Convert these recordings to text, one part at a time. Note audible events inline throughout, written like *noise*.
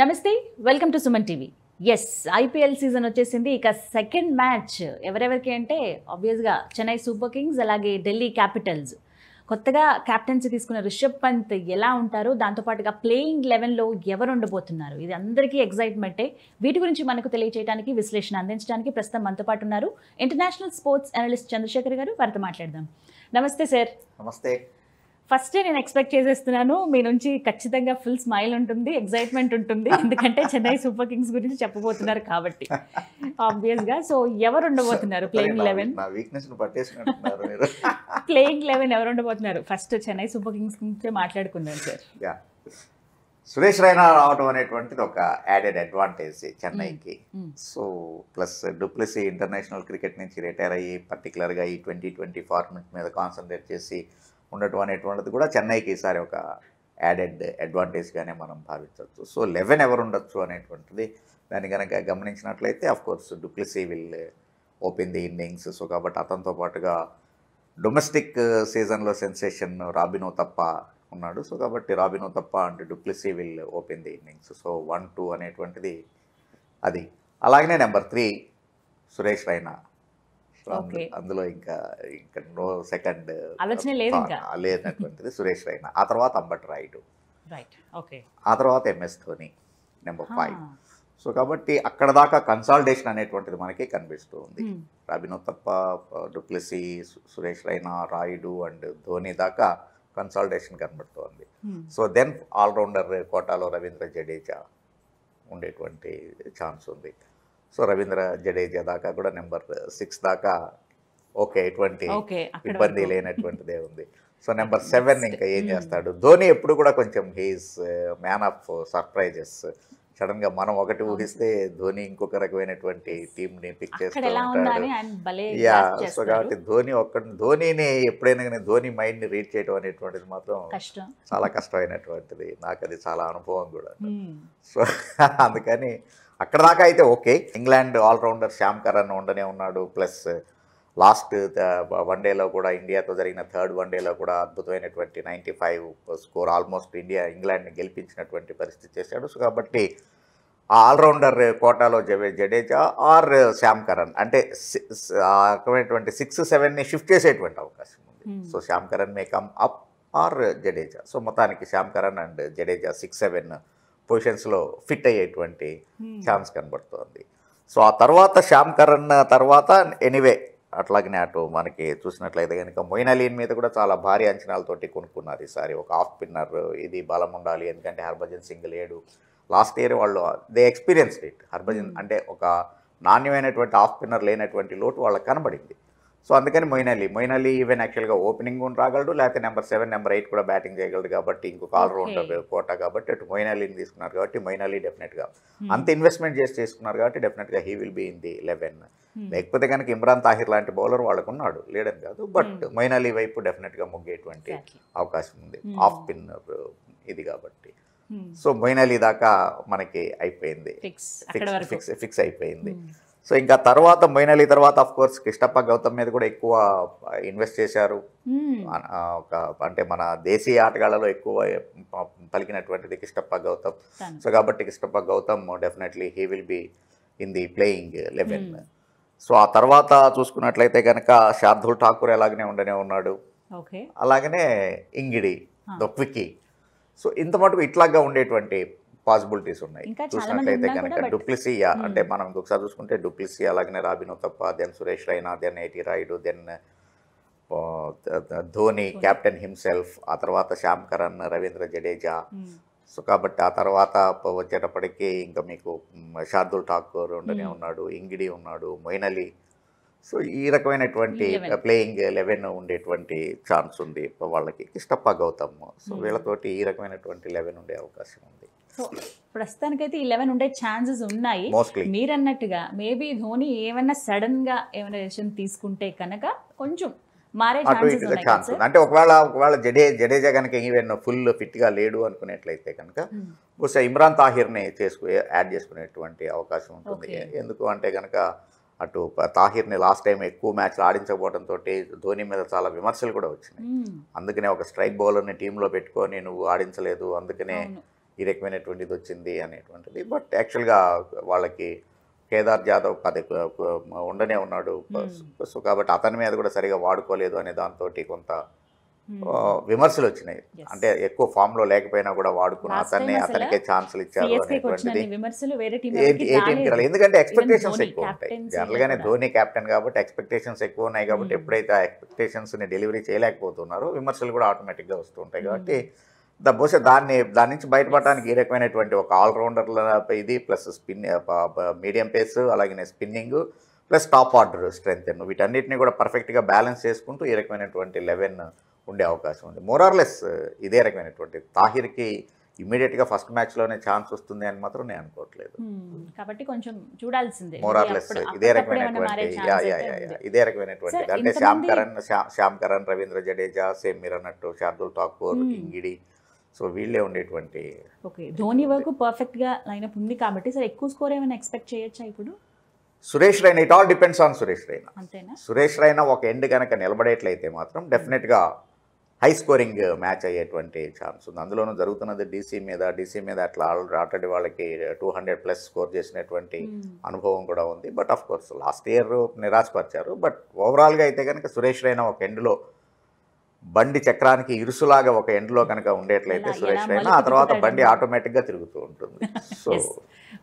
నమస్తే welcome to Suman TV yes IPL season వచ్చేసింది ఇక సెకండ్ మ్యాచ్ ఎవరెవరికి అంటే ఆబ్వియస్గా చెన్నై సూపర్ కింగ్స్ అలాగే ఢిల్లీ క్యాపిటల్స్ కొత్తగా క్యాప్టెన్సీ తీసుకున్న రిషబ్ పంత్ ఎలా ఉంటారు దాంతోపాటుగా ప్లేయింగ్ లెవెన్లో ఎవరు ఉండబోతున్నారు ఇది అందరికీ ఎగ్జైట్మెంటే వీటి గురించి మనకు తెలియచేయడానికి విశ్లేషణ అందించడానికి ప్రస్తుతం మనతో పాటు ఉన్నారు ఇంటర్నేషనల్ స్పోర్ట్స్ అనలిస్ట్ చంద్రశేఖర్ గారు వారితో మాట్లాడదాం నమస్తే సార్ నమస్తే ఫస్ట్ నేను ఎక్స్పెక్ట్ చేసేస్తున్నాను మీ నుంచి ఖచ్చితంగా ఫుల్ స్మైల్ ఉంటుంది ఎక్సైట్మెంట్ ఉంటుంది *laughs* ఎందుకంటే చెన్నై సూపర్ కింగ్స్ గురించి చెప్పబోతున్నారు కాబట్టి ఆబ్వియస్ గా సో ఎవరు ఉండబోతున్నారు ప్లేయింగ్ లెవెన్ ప్లేయింగ్ లెవెన్ ఎవరు ఉండబోతున్నారు ఫస్ట్ చెన్నై సూపర్ కింగ్స్ గురించి మాట్లాడుకున్నాను సార్ సురేష్ రైనా రావడం అనేటువంటిది ఒక యాడెడ్ అడ్వాంటేజ్ చెన్నైకి so plus du Plessis international cricket నుంచి రిటైర్ అయ్యి పర్టికులర్గా ఈ ట్వంటీ ట్వంటీ ఫార్మెట్ మీద కాన్సన్ట్రేట్ చేసి ఉండటం అనేటువంటిది కూడా చెన్నైకి ఈసారి ఒక యాడెడ్ అడ్వాంటేజ్గానే మనం భావించవచ్చు సో లెవెన్ ఎవరు ఉండొచ్చు అనేటువంటిది దాన్ని కనుక గమనించినట్లయితే course du Plessis will open the innings so కాబట్టి అతనితో పాటుగా డొమెస్టిక్ సీజన్లో సెన్సేషన్ రాబినో తప్ప ఉన్నాడు సో కాబట్టి రాబినో తప్ప అంటే du Plessis will open the innings so one two అనేటువంటిది అది అలాగనే నెంబర్ త్రీ సురేష్ రైనా అందులో ఇంకా ఇంకా నో సెకండ్ ఆలోచన లేదు లేనటువంటిది సురేష్ రైనా ఆ తర్వాత అంబట్ రాయుడు ఆ తర్వాత MS Dhoni number five so కాబట్టి అక్కడ దాకా కన్సాల్టేషన్ అనేటువంటిది మనకి కనిపిస్తూ ఉంది రబినో తప్ప డుప్లసి సురేష్ రైనా రాయుడు అండ్ ధోని దాకా కన్సాల్టేషన్ కనబడుతోంది సో దెన్ ఆల్రౌండర్ కోటాలో రవీంద్ర జడేజా ఉండేటువంటి ఛాన్స్ ఉంది సో రవీంద్ర జడేజా దాకా కూడా నెంబర్ సిక్స్ దాకా ఓకే ఎటువంటి ఇబ్బంది లేనటువంటిదే ఉంది సో నెంబర్ సెవెన్ ఇంకా ఏం చేస్తాడు ధోని ఎప్పుడు కూడా కొంచెం he's man of surprises sudden గా మనం ఒకటి ఊహిస్తే ధోని ఇంకొక రకమైనటువంటి టీమ్ ని పిక్ చేస్తూ ఉంటాడు యా సో కాబట్టి ధోని ఒక్క ధోనిని ఎప్పుడైనా కానీ ధోని మైండ్ ని రీడ్ చేయడం అనేటువంటిది మాత్రం చాలా కష్టమైనటువంటిది నాకు అది చాలా అనుభవం కూడా సో అందుకని అక్కడ దాకా అయితే okay England all rounder Sam Curran ఉండనే ఉన్నాడు ప్లస్ లాస్ట్ వన్డేలో కూడా ఇండియాతో జరిగిన థర్డ్ వన్డేలో కూడా అద్భుతమైనటువంటి ninety five score almost India ఇంగ్లాండ్ని గెలిపించినటువంటి పరిస్థితి చేశాడు సో కాబట్టి ఆ ఆల్రౌండర్ కోటాలో జడేజా ఆర్ శ్యామ్ కరణ్ అంటే రకమైనటువంటి సిక్స్ సెవెన్ని షిఫ్ట్ చేసేటువంటి అవకాశం ఉంది hmm. So Sam Curran may come up or Jadeja so మొత్తానికి Sam Curran and Jadeja six seven పొజిషన్స్లో ఫిట్ అయ్యేటువంటి ఛాన్స్ కనబడుతోంది సో ఆ తర్వాత శ్యామ్ కరణ్ తర్వాత ఎనీవే అట్లాగనే అటు మనకి చూసినట్లయితే కనుక మొయిన్ అలీన్ మీద కూడా చాలా భారీ అంచనాలతోటి కొనుక్కున్నారు ఈసారి ఒక ఆఫ్ స్పిన్నర్ ఇది బలం ఉండాలి ఎందుకంటే హర్భజన్ సింగ్ లేడు లాస్ట్ ఇయర్ వాళ్ళు దే ఎక్స్పీరియన్స్డ్ ఇట్ హర్భజన్ అంటే ఒక నాణ్యమైనటువంటి ఆఫ్ స్పిన్నర్ లేనటువంటి లోటు వాళ్ళకి కనబడింది సో అందుకని మొయినలీ మొయినలీ ఈవెన్ యాక్చువల్గా ఓపెనింగ్ రాగలడు లేకపోతే నెంబర్ సెవెన్ నెంబర్ ఎయిట్ కూడా బ్యాటింగ్ చేయగలడు కాబట్టి ఇంకొక ఆల్రౌండర్ కోట కాబట్టి అటు మొయినలీని తీసుకున్నారు కాబట్టి మొయినలీ డెఫినెట్గా అంత ఇన్వెస్ట్మెంట్ చేసి తీసుకున్నారు కాబట్టి డెఫినెట్గా he will be in the eleven లేకపోతే కనుక ఇమ్రాన్ తాహిర్ లాంటి బౌలర్ ఉన్నాడు లేడని కాదు బట్ మొయినలీ అలీ వైపు డెఫినెట్గా మొగ్గేటువంటి అవకాశం ఉంది ఆఫ్ పిన్ ఇది కాబట్టి సో మొయినలీ అలీ దాకా మనకి అయిపోయింది ఫిక్స్ ఫిక్స్ అయిపోయింది సో ఇంకా తర్వాత మైనలీ తర్వాత ఆఫ్ కోర్స్ కృష్ణప్ప గౌతమ్ మీద కూడా ఎక్కువ ఇన్వెస్ట్ చేశారు hmm. ఒక అంటే మన దేశీయ ఆటగాళ్ళలో ఎక్కువ పలికినటువంటిది కృష్ణప్ప గౌతమ్ hmm. సో కాబట్టి Krishnappa Gowtham definitely he will be in the playing eleven so ఆ తర్వాత చూసుకున్నట్లయితే కనుక శార్దుల్ ఠాకూర్ ఎలాగనే ఉండనే ఉన్నాడు అలాగనే ఇంగిడి hmm. దొక్వికి సో ఇంత మటుకు ఇట్లాగా ఉండేటువంటి పాసిబిలిటీస్ ఉన్నాయి చూసినట్లయితే కనుక డూప్లిసియా అంటే మనం ఇంకొకసారి చూసుకుంటే డూప్లిసియా అలాగనే రాబినో తప్ప దెన్ సురేష్ రైనా దెన్ ఐటీ Rayudu then Dhoni captain himself ఆ తర్వాత Sam Curran Ravindra Jadeja so కాబట్టి ఆ తర్వాత వచ్చేటప్పటికి ఇంకా మీకు షార్దుల్ ఠాకూర్ ఉండనే ఉన్నాడు ఇంగిడి ఉన్నాడు మొయిన్ అలీ సో ఈ రకమైనటువంటి ప్లేయింగ్ లెవెన్ ఉండేటువంటి ఛాన్స్ ఉంది వాళ్ళకి కిష్టప్ప గౌతమ్ సో వీళ్ళతోటి ఈ రకమైనటువంటి లెవెన్ ఉండే అవకాశం ఉంది సో ప్రస్తుతానికైతే ఇలెవెన్ ఉండే ఛాన్సెస్ ఉన్నాయి మీరు అన్నట్టుగా మేబీ ధోని ఏమైనా సడన్ గా ఏమైనా డెసిషన్ తీసుకుంటే కనుక కొంచెం మారే ఛాన్స్ అంటే ఒకవేళ ఒకవేళ జడే జడేజా కనుక ఈవెన్ ఫుల్ ఫిట్గా లేడు అనుకునేట్లయితే కనుక hmm. బహుశా ఇమ్రాన్ తాహిర్ని చేసుకు యాడ్ చేసుకునేటువంటి అవకాశం ఉంటుంది ఎందుకు అంటే కనుక అటు తాహిర్ని లాస్ట్ టైం ఎక్కువ మ్యాచ్లు ఆడించకపోవడంతో ధోని మీద చాలా విమర్శలు కూడా వచ్చినాయి hmm. అందుకనే ఒక స్ట్రైక్ బౌలర్ని టీంలో పెట్టుకొని నువ్వు ఆడించలేదు అందుకనే ఈ రకమైనటువంటిది వచ్చింది అనేటువంటిది బట్ యాక్చువల్గా వాళ్ళకి కేదార్ జాదవ్ అదే ఉండనే ఉన్నాడు hmm. సో కాబట్టి అతని మీద కూడా సరిగా వాడుకోలేదు అనే దాంతో కొంత hmm. విమర్శలు వచ్చినాయి అంటే ఎక్కువ ఫామ్ లో లేకపోయినా కూడా వాడుకున్న అతన్ని అతనికే ఛాన్సులు ఇచ్చారు అనేటువంటిది ఎందుకంటే ఎక్స్పెక్టేషన్స్ ఎక్కువ ఉంటాయి జనరల్ గానే ధోని కెప్టెన్ కాబట్టి ఎక్స్పెక్టేషన్స్ ఎక్కువ ఉన్నాయి కాబట్టి hmm. ఎప్పుడైతే ఆ ఎక్స్పెక్టేషన్స్ ని డెలివరీ చేయలేకపోతున్నారో విమర్శలు కూడా ఆటోమేటిక్ గా వస్తుంటాయి కాబట్టి దా బహుశా దాన్ని దాని నుంచి బయటపడడానికి ఈ రకమైనటువంటి ఒక ఆల్రౌండర్ల ఇది ప్లస్ స్పిన్ మీడియం పేస్ అలాగే spinning plus top order strength వీటన్నిటిని కూడా పర్ఫెక్ట్గా బ్యాలెన్స్ చేసుకుంటూ ఈ రకమైనటువంటి లెవెన్ ఉండే అవకాశం ఉంది మోరార్లెస్ ఇదే రకమైనటువంటి తాహిర్కి ఇమీడియట్గా ఫస్ట్ మ్యాచ్లోనే ఛాన్స్ వస్తుంది అని మాత్రం నేను అనుకోవట్లేదు కాబట్టి కొంచెం చూడాల్సిందే మోరార్లెస్ ఇదే రకమైనటువంటి ఇదే రకమైనటువంటి అంటే Sam Curran Sam Curran Ravindra Jadeja same మీరు అన్నట్టు శార్దుల్ ఠాకూర్ ఇంగిడి సో వీళ్ళే ఉండేటువంటి ఓకే ధోని వరకు పర్ఫెక్ట్గా అప్ ఉంది కాబట్టి సార్ ఎక్కువ స్కోర్ ఏమైనా ఎక్స్పెక్ట్ చేయొచ్చా ఇప్పుడు Suresh Raina it all depends on Suresh Raina అంతేనా సురేష్ రైనా ఒక ఎండ్ కనుక నిలబడేట్లయితే మాత్రం డెఫినెట్ గా హై స్కోరింగ్ మ్యాచ్ అయ్యేటువంటి ఛాన్స్ ఉంది అందులోనూ జరుగుతున్నది డీసీ మీద డీసీ మీద అట్లా రాటడి వాళ్ళకి టూ హండ్రెడ్ ప్లస్ స్కోర్ చేసినటువంటి hmm. అనుభవం కూడా ఉంది but of course last year నిరాశపరిచారు బట్ ఓవరాల్గా అయితే కనుక సురేష్ రైనా ఒక ఎండ్లో బండి చక్రానికి ఇరుసులాగా ఒక ఎండ్లో కనుక ఉండేట్లయితే సురేష్ రైనా ఆ తర్వాత బండి ఆటోమేటిక్గా తిరుగుతూ ఉంటుంది *laughs* సో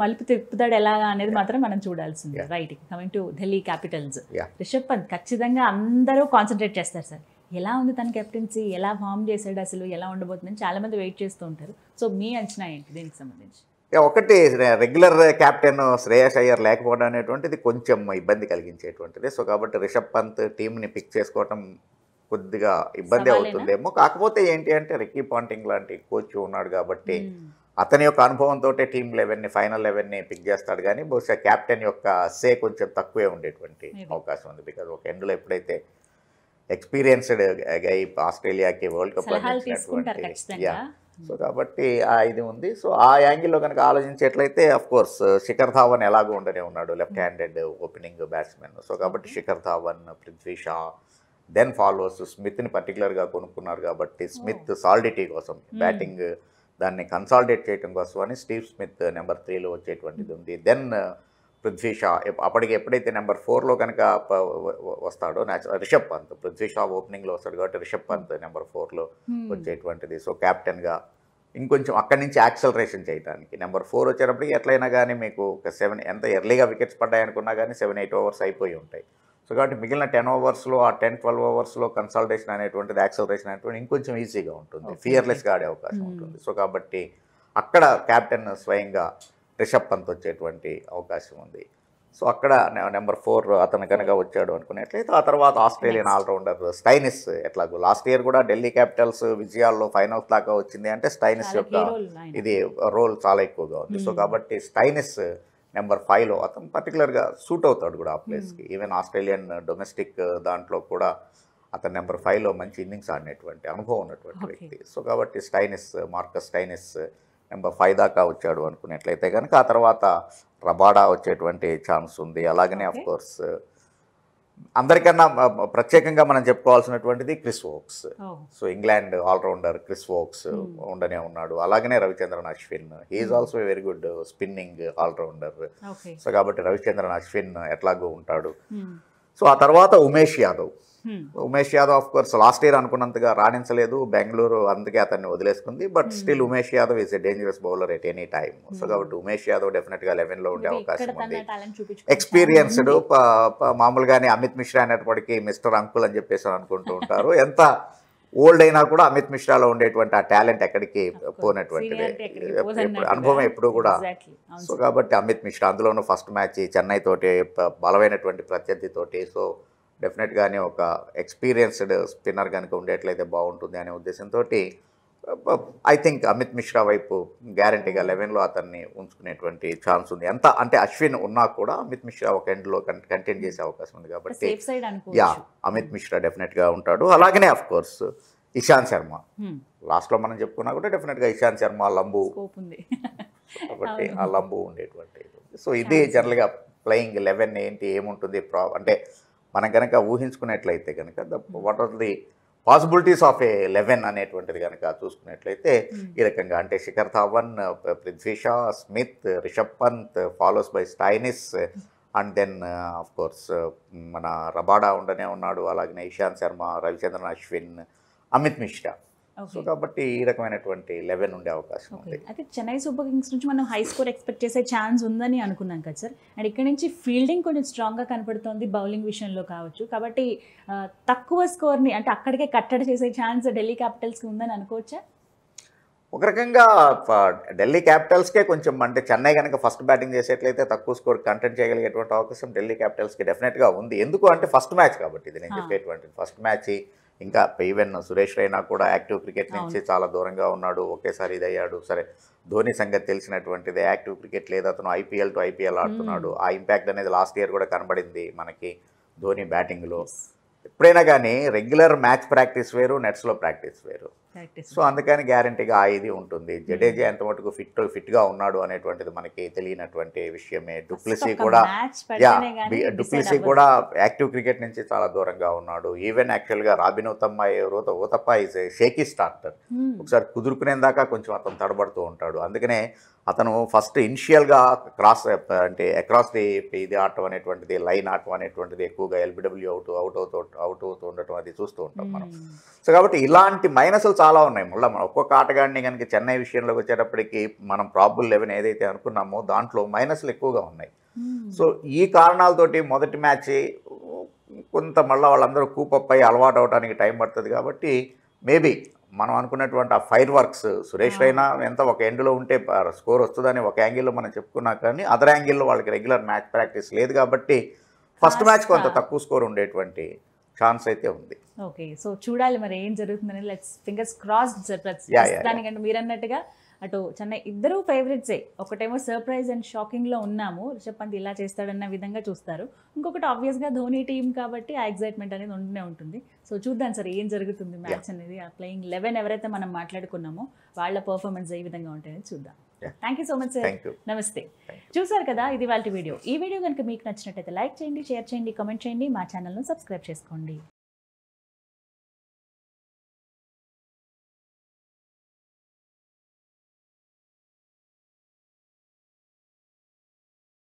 మలుపు తిప్పుతాడు ఎలాగా అనేది మాత్రం మనం చూడాల్సింది right coming to Delhi Capitals Rishabh Pant ఖచ్చితంగా అందరూ కాన్సన్ట్రేట్ చేస్తారు సార్ ఎలా ఉంది తన కెప్టెన్సీ ఎలా ఫామ్ చేశాడు అసలు ఎలా ఉండబోతుందని చాలా మంది వెయిట్ చేస్తూ ఉంటారు సో మీ అంచనా ఏంటి దీనికి సంబంధించి ఒకటి రెగ్యులర్ కెప్టెన్ శ్రేయస్ అయ్యర్ లేకపోవడం అనేటువంటిది కొంచెం ఇబ్బంది కలిగించేటువంటిది సో కాబట్టి రిషబ్ పంత్ టీంని పిక్ చేసుకోవటం కొద్దిగా ఇబ్బంది అవుతుందేమో కాకపోతే ఏంటి అంటే రిక్కీ పాంటింగ్ లాంటి కోచ్ ఉన్నాడు కాబట్టి అతని యొక్క అనుభవంతో లెవెన్ లెవెన్ని ఫైనల్ లెవెన్ని పిక్ చేస్తాడు కానీ బహుశా క్యాప్టెన్ యొక్క సే కొంచెం తక్కువే ఉండేటువంటి అవకాశం ఉంది బికాజ్ ఒక ఎండ్లో ఎప్పుడైతే ఎక్స్పీరియన్స్డ్ గై ఆస్ట్రేలియాకి వరల్డ్ కప్ సో కాబట్టి ఆ ఇది ఉంది సో ఆ యాంగిల్లో కనుక ఆలోచించేట్లయితే అఫ్ కోర్స్ శిఖర్ ధావన్ ఎలాగో ఉండనే ఉన్నాడు left handed opening batsmen so కాబట్టి శిఖర్ ధావన్ పృథ్వీ షా దెన్ ఫాలోవర్స్ స్మిత్ని పర్టికులర్గా కొనుక్కున్నారు కాబట్టి స్మిత్ oh. సాలిడిటీ కోసం బ్యాటింగ్ hmm. దాన్ని కన్సాలిడేట్ చేయడం కోసం అని స్టీవ్ స్మిత్ నెంబర్ త్రీలో వచ్చేటువంటిది hmm. ఉంది దెన్ పృథ్వీ షా అప్పటికి ఎప్పుడైతే నెంబర్ ఫోర్లో కనుక వస్తాడో న్యాచురల్ రిషబ్ పంత్ పృథ్వీ షా ఓపెనింగ్లో వస్తాడు కాబట్టి రిషబ్ పంత్ నెంబర్ hmm. ఫోర్లో వచ్చేటువంటిది సో క్యాప్టెన్గా ఇంకొంచెం అక్కడి నుంచి యాక్సలరేషన్ చేయడానికి నెంబర్ ఫోర్ వచ్చేటప్పటికి ఎట్లయినా కానీ మీకు సెవెన్ ఎంత ఎర్లీగా వికెట్స్ పడ్డాయనుకున్నా కానీ సెవెన్ ఎయిట్ ఓవర్స్ అయిపోయి ఉంటాయి సో కాబట్టి మిగిలిన టెన్ ఓవర్స్లో ఆ టెన్ ట్వెల్వ్ ఓవర్స్లో కన్సల్టేషన్ అనేటువంటిది యాక్సలరేషన్ అనేటువంటి ఇంకొంచెం ఈజీగా ఉంటుంది ఫియర్లెస్గా ఆడే అవకాశం hmm. ఉంటుంది సో కాబట్టి అక్కడ క్యాప్టెన్ స్వయంగా రిషబ్ పంత్ వచ్చేటువంటి అవకాశం ఉంది సో అక్కడ నెంబర్ ఫోర్ అతను కనుక వచ్చాడు అనుకున్నట్లయితే ఆ తర్వాత ఆస్ట్రేలియన్ ఆల్రౌండర్ స్టైనిస్ ఎట్లాగో లాస్ట్ ఇయర్ కూడా ఢిల్లీ క్యాపిటల్స్ విజయాల్లో ఫైనల్స్ దాకా వచ్చింది అంటే స్టైనిస్ యొక్క ఇది రోల్ చాలా ఎక్కువగా ఉంది సో hmm. కాబట్టి స్టైనిస్ నెంబర్ ఫైవ్లో అతను పర్టికులర్గా సూట్ అవుతాడు కూడా ఆ ప్లేస్కి ఈవెన్ ఆస్ట్రేలియన్ డొమెస్టిక్ దాంట్లో కూడా అతను నెంబర్ ఫైవ్లో మంచి ఇన్నింగ్స్ ఆడినటువంటి అనుభవం ఉన్నటువంటి వ్యక్తి సో కాబట్టి Stoinis Marcus Stoinis number five దాకా వచ్చాడు అనుకున్నట్లయితే కనుక ఆ తర్వాత రబాడా వచ్చేటువంటి ఛాన్స్ ఉంది అలాగనే కోర్స్ అందరికన్నా ప్రత్యేకంగా మనం చెప్పుకోవాల్సినటువంటిది Chris Woakes so England all rounder Chris Woakes hmm. ఉండనే ఉన్నాడు అలాగనే Ravichandran Ashwin he is also very good spinning all rounder so కాబట్టి రవిచంద్రన్ అశ్విన్ ఎట్లాగో ఉంటాడు hmm. సో ఆ తర్వాత Umesh Yadav Hmm. Umesh Yadav of course last year అనుకున్నంతగా రాణించలేదు బెంగళూరు అందుకే అతన్ని వదిలేసుకుంది but still hmm. Umesh Yadav is a dangerous bowler at any time so కాబట్టి ఉమేష్ యాదవ్ డెఫినెట్ గా లెవెన్ లో ఉండే అవకాశం ఉంది ఎక్స్పీరియన్స్డ్ hmm. మామూలుగానే అమిత్ మిశ్రా అనేటప్పటికీ మిస్టర్ అంకుల్ అని చెప్పేసి అనుకుంటూ ఉంటారు ఎంత ఓల్డ్ అయినా కూడా అమిత్ మిశ్రాలో ఉండేటువంటి ఆ టాలెంట్ ఎక్కడికి పోనటువంటిది అనుభవం ఎప్పుడు కూడా సో కాబట్టి అమిత్ మిశ్రా అందులోనూ ఫస్ట్ మ్యాచ్ చెన్నై తోటి బలమైనటువంటి ప్రత్యర్థితోటి సో డెఫినెట్గానే ఒక ఎక్స్పీరియన్స్డ్ స్పిన్నర్ కనుక ఉండేట్లయితే బాగుంటుంది అనే ఉద్దేశంతో ఐ థింక్ అమిత్ మిశ్రా వైపు గ్యారంటీగా లెవెన్లో అతన్ని ఉంచుకునేటువంటి ఛాన్స్ ఉంది ఎంత అంటే అశ్విన్ ఉన్నా కూడా అమిత్ మిశ్రా ఒక ఎండ్లో కంటెంట్ చేసే అవకాశం ఉంది కాబట్టి యా అమిత్ మిశ్రా డెఫినెట్గా ఉంటాడు అలాగనే అఫ్ కోర్స్ ఇషాంత్ శర్మ లాస్ట్లో మనం చెప్పుకున్నా కూడా డెఫినెట్గా ఇషాంత్ శర్మ లంబు కాబట్టి ఆ లంబు ఉండేటువంటి సో ఇది జనరల్గా ప్లేయింగ్ లెవెన్ ఏంటి ఏముంటుంది ప్రా అంటే మనం కనుక ఊహించుకున్నట్లయితే కనుక the what are the possibilities of a eleven అనేటువంటిది కనుక చూసుకున్నట్లయితే ఈ రకంగా అంటే Shikhar Dhawan Prithvi Shaw Smith Rishabh Pant follows by Stoinis and then of course మన రబాడా ఉండనే ఉన్నాడు అలాగే ఇషాంత్ శర్మ రవిచంద్రన్ అశ్విన్ అమిత్ మిశ్రా సో కాబట్టి ఈ రకమైనటువంటి లెవెన్ ఉండే అవకాశం ఉంది అయితే చెన్నై సూపర్ కింగ్స్ నుంచి మనం హై స్కోర్ ఎక్స్పెక్ట్ చేసే ఛాన్స్ ఉందని అనుకున్నాం కదా సార్ అండ్ ఇక్కడ నుంచి ఫీల్డింగ్ కొంచెం స్ట్రాంగ్గా కనపడుతోంది బౌలింగ్ విషయంలో కావచ్చు కాబట్టి తక్కువ స్కోర్ని అంటే అక్కడికే కట్టడి చేసే ఛాన్స్ ఢిల్లీ క్యాపిటల్స్కి ఉందని అనుకోవచ్చా ఒక రకంగా ఢిల్లీ క్యాపిటల్స్కే కొంచెం అంటే చెన్నై కనుక ఫస్ట్ బ్యాటింగ్ చేసేట్లయితే తక్కువ స్కోర్ కంటెంట్ చేయగలిగేటువంటి అవకాశం ఢిల్లీ క్యాపిటల్స్కి డెఫినెట్గా ఉంది ఎందుకు అంటే ఫస్ట్ మ్యాచ్ కాబట్టి ఇది నేను చెప్పేటువంటి ఫస్ట్ మ్యాచ్ ఇంకా ఈవెన్ సురేష్ రైనా కూడా యాక్టివ్ క్రికెట్ నుంచి చాలా దూరంగా ఉన్నాడు ఒకేసారి ఇదయ్యాడు సరే ధోని సంగతి తెలిసినటువంటిది యాక్టివ్ క్రికెట్ లేదు అతను ఐపీఎల్ టు ఐపీఎల్ ఆడుతున్నాడు ఆ ఇంపాక్ట్ అనేది లాస్ట్ ఇయర్ కూడా కనబడింది మనకి ధోని బ్యాటింగ్లో ఎప్పుడైనా కానీ రెగ్యులర్ మ్యాచ్ ప్రాక్టీస్ వేరు నెట్స్లో ప్రాక్టీస్ వేరు సో అందుకని గ్యారంటీగా ఆ ఇది ఉంటుంది hmm. జడేజా ఎంత మటుకు ఫిట్ ఫిట్గా ఉన్నాడు అనేటువంటిది మనకి తెలియనటువంటి విషయమే డుప్లిసీ కూడా యా డుప్లిసీ కూడా యాక్టివ్ క్రికెట్ నుంచి చాలా దూరంగా ఉన్నాడు ఈవెన్ యాక్చువల్గా రాబిన్ ఉత్తమ్మ ఎవరో ఊతప్ప ఈజ్ షేకీ స్టార్టర్ ఒకసారి దాకా కొంచెం అతను తడబడుతూ ఉంటాడు అందుకనే అతను ఫస్ట్ ఇనిషియల్గా క్రాస్ అంటే అక్రాస్ ది ఇది ఆటం అనేటువంటిది లైన్ ఆటం అనేటువంటిది ఎక్కువగా ఎల్బిడబ్ల్యూ అవుట్ అవుట్ అవుతూ అవుట్ అవుతూ ఉండటం అది చూస్తూ ఉంటాం మనం సో hmm. కాబట్టి ఇలాంటి మైనస్ చాలా ఉన్నాయి మళ్ళీ మనం ఒక్కొక్క ఆటగాడిని కనుక చెన్నై విషయంలోకి వచ్చేటప్పటికి మనం ప్రాబ్లం లేవని ఏదైతే అనుకున్నామో దాంట్లో మైనస్లు ఎక్కువగా ఉన్నాయి సో ఈ కారణాలతోటి మొదటి మ్యాచ్ కొంత మళ్ళీ వాళ్ళందరూ కూపప్పై అయ్యి అలవాటు అవడానికి టైం పడుతుంది కాబట్టి మేబీ మనం అనుకున్నటువంటి ఆ ఫైర్ వర్క్స్ సురేష్ రైనా ఎంత ఒక ఎండ్లో ఉంటే స్కోర్ వస్తుందని ఒక యాంగిల్లో మనం చెప్పుకున్నా కానీ అదర్ యాంగిల్లో వాళ్ళకి రెగ్యులర్ మ్యాచ్ ప్రాక్టీస్ లేదు కాబట్టి ఫస్ట్ మ్యాచ్ కొంత తక్కువ స్కోర్ ఉండేటువంటి ఛాన్స్ అయితే ఉంది ఓకే సో చూడాలి మరి ఏం జరుగుతుందని లెట్స్ ఫింగర్స్ క్రాస్డ్ సార్ దానికంటే మీరు అన్నట్టుగా అటు చెన్నై ఇద్దరు ఫేవరెట్సే ఒకటేమో సర్ప్రైజ్ అండ్ షాకింగ్లో ఉన్నాము రిషబ్ పంత్ ఇలా చేస్తాడన్న విధంగా చూస్తారు ఇంకొకటి ఆబ్వియస్గా ధోని టీం కాబట్టి ఆ ఎగ్జైట్మెంట్ అనేది ఉంటూనే ఉంటుంది సో చూద్దాం సార్ ఏం జరుగుతుంది మ్యాచ్ అనేది ఆ ప్లేయింగ్ లెవెన్ ఎవరైతే మనం మాట్లాడుకున్నామో వాళ్ళ పర్ఫార్మెన్స్ ఏ విధంగా ఉంటాయని చూద్దాం thank you so much sir నమస్తే చూసారు కదా ఇది వాళ్ళ వీడియో ఈ వీడియో కనుక మీకు నచ్చినట్టయితే లైక్ చేయండి షేర్ చేయండి కామెంట్ చేయండి మా ఛానల్ను సబ్స్క్రైబ్ చేసుకోండి